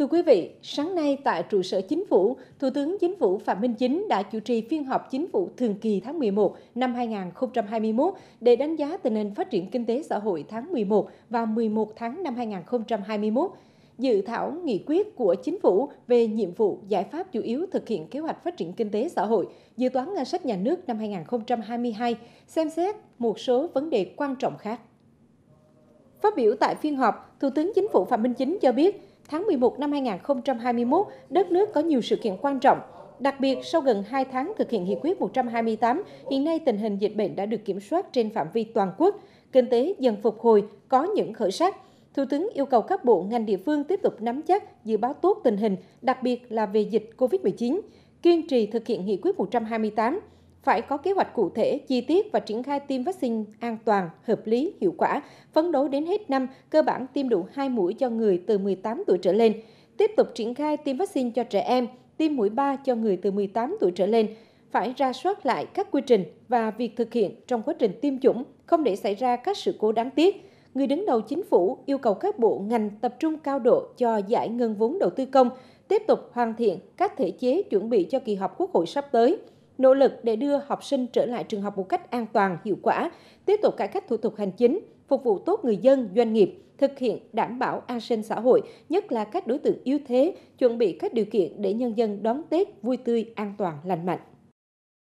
Thưa quý vị, sáng nay tại trụ sở chính phủ, Thủ tướng Chính phủ Phạm Minh Chính đã chủ trì phiên họp chính phủ thường kỳ tháng 11 năm 2021 để đánh giá tình hình phát triển kinh tế xã hội tháng 11 và 11 tháng năm 2021 dự thảo nghị quyết của chính phủ về nhiệm vụ giải pháp chủ yếu thực hiện kế hoạch phát triển kinh tế xã hội, dự toán ngân sách nhà nước năm 2022, xem xét một số vấn đề quan trọng khác. Phát biểu tại phiên họp, Thủ tướng Chính phủ Phạm Minh Chính cho biết, tháng 11 năm 2021, đất nước có nhiều sự kiện quan trọng. Đặc biệt, sau gần 2 tháng thực hiện Nghị quyết 128, hiện nay tình hình dịch bệnh đã được kiểm soát trên phạm vi toàn quốc, kinh tế dần phục hồi, có những khởi sắc. Thủ tướng yêu cầu các bộ ngành địa phương tiếp tục nắm chắc, dự báo tốt tình hình, đặc biệt là về dịch COVID-19, kiên trì thực hiện Nghị quyết 128, phải có kế hoạch cụ thể, chi tiết và triển khai tiêm vaccine an toàn, hợp lý, hiệu quả, phấn đấu đến hết năm cơ bản tiêm đủ 2 mũi cho người từ 18 tuổi trở lên, tiếp tục triển khai tiêm vaccine cho trẻ em, tiêm mũi 3 cho người từ 18 tuổi trở lên, phải ra soát lại các quy trình và việc thực hiện trong quá trình tiêm chủng, không để xảy ra các sự cố đáng tiếc. Người đứng đầu chính phủ yêu cầu các bộ ngành tập trung cao độ cho giải ngân vốn đầu tư công, tiếp tục hoàn thiện các thể chế chuẩn bị cho kỳ họp Quốc hội sắp tới – nỗ lực để đưa học sinh trở lại trường học một cách an toàn, hiệu quả, tiếp tục cải cách thủ tục hành chính, phục vụ tốt người dân, doanh nghiệp, thực hiện đảm bảo an sinh xã hội, nhất là các đối tượng yếu thế, chuẩn bị các điều kiện để nhân dân đón Tết vui tươi, an toàn, lành mạnh.